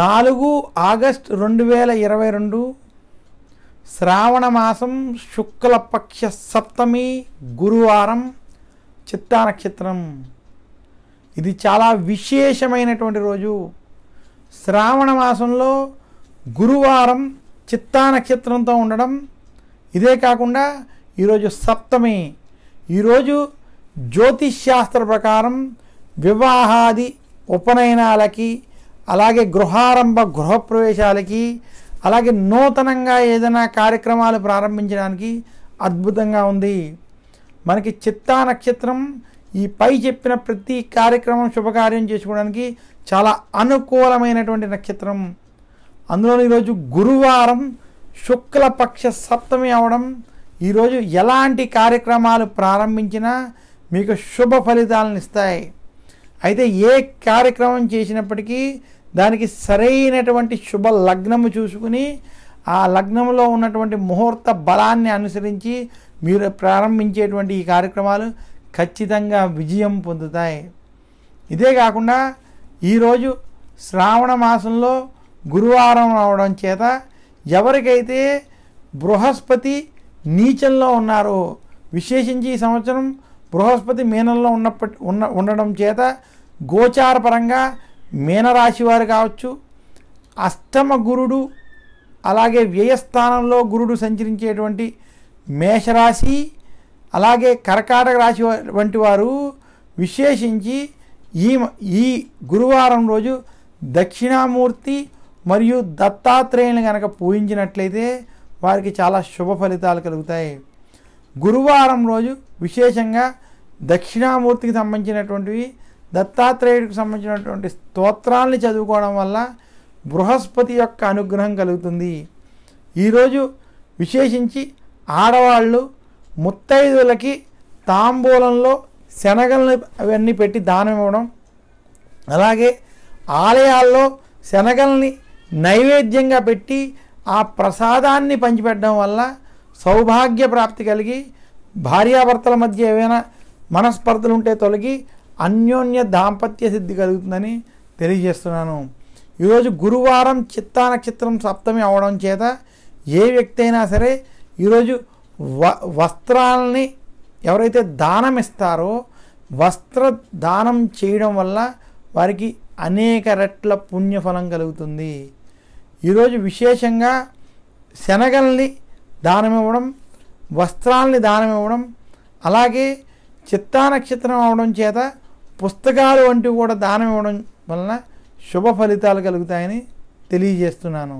నాలుగు ఆగస్ట్ రెండు వేల ఇరవై రెండు శ్రావణ మాసం శుక్లపక్ష సప్తమి గురువారం చిత్తానక్షత్రం ఇది చాలా విశేషమైనటువంటి రోజు శ్రావణ మాసంలో గురువారం చిత్తానక్షత్రంతో ఉండడం ఇదే కాకుండా ఈరోజు సప్తమి ఈరోజు జ్యోతిష్ శాస్త్ర ప్రకారం వివాహాది ఉపనయనాలకి అలాగే గృహారంభ గృహప్రవేశాలకి అలాగే నూతనంగా ఏదైనా కార్యక్రమాలు ప్రారంభించడానికి అద్భుతంగా ఉంది మనకి చిత్తా నక్షత్రం ఈ పై చెప్పిన ప్రతి కార్యక్రమం శుభకార్యం చేసుకోవడానికి చాలా అనుకూలమైనటువంటి నక్షత్రం అందులో ఈరోజు గురువారం శుక్లపక్ష సప్తమి అవడం ఈరోజు ఎలాంటి కార్యక్రమాలు ప్రారంభించినా మీకు శుభ ఫలితాలను ఇస్తాయి అయితే ఏ కార్యక్రమం చేసినప్పటికీ దానికి సరైనటువంటి శుభ లగ్నము చూసుకుని ఆ లగ్నంలో ఉన్నటువంటి ముహూర్త బలాన్ని అనుసరించి మీరు ప్రారంభించేటువంటి ఈ కార్యక్రమాలు ఖచ్చితంగా విజయం పొందుతాయి ఇదే కాకుండా ఈరోజు శ్రావణ మాసంలో గురువారం రావడం చేత ఎవరికైతే బృహస్పతి నీచంలో ఉన్నారో విశేషించి ఈ సంవత్సరం బృహస్పతి మీనంలో ఉన్న ఉండడం చేత గోచారపరంగా మీనరాశి వారు కావచ్చు అష్టమ గురుడు అలాగే వ్యయస్థానంలో గురుడు సంచరించేటువంటి మేషరాశి అలాగే కర్కాటక రాశి వంటి వారు విశేషించి ఈ ఈ గురువారం రోజు దక్షిణామూర్తి మరియు దత్తాత్రేయుని కనుక పూజించినట్లయితే వారికి చాలా శుభ ఫలితాలు కలుగుతాయి గురువారం రోజు విశేషంగా దక్షిణామూర్తికి సంబంధించినటువంటివి దత్తాత్రేయుడికి సంబంధించినటువంటి స్తోత్రాలని చదువుకోవడం వల్ల బృహస్పతి యొక్క అనుగ్రహం కలుగుతుంది ఈరోజు విశేషించి ఆడవాళ్ళు ముత్తైదులకి తాంబూలంలో శనగలను అవన్నీ పెట్టి దానం ఇవ్వడం అలాగే ఆలయాల్లో శనగల్ని నైవేద్యంగా పెట్టి ఆ ప్రసాదాన్ని పంచిపెట్టడం వల్ల సౌభాగ్య ప్రాప్తి కలిగి భార్యాభర్తల మధ్య ఏవైనా మనస్పర్ధలు ఉంటే తొలగి అన్యోన్య దాంపత్య సిద్ధి కలుగుతుందని తెలియజేస్తున్నాను ఈరోజు గురువారం చిత్తా నక్షత్రం సప్తమి అవడం చేత ఏ వ్యక్తి అయినా సరే ఈరోజు వ వస్త్రాలని ఎవరైతే దానం ఇస్తారో వస్త్ర దానం చేయడం వల్ల వారికి అనేక రెట్ల పుణ్యఫలం కలుగుతుంది ఈరోజు విశేషంగా శనగల్ని దానం ఇవ్వడం వస్త్రాలని దానం ఇవ్వడం అలాగే చిత్తా నక్షత్రం అవడం చేత పుస్తకాలు వంటివి కూడా దానం ఇవ్వడం వలన శుభ ఫలితాలు కలుగుతాయని తెలియజేస్తున్నాను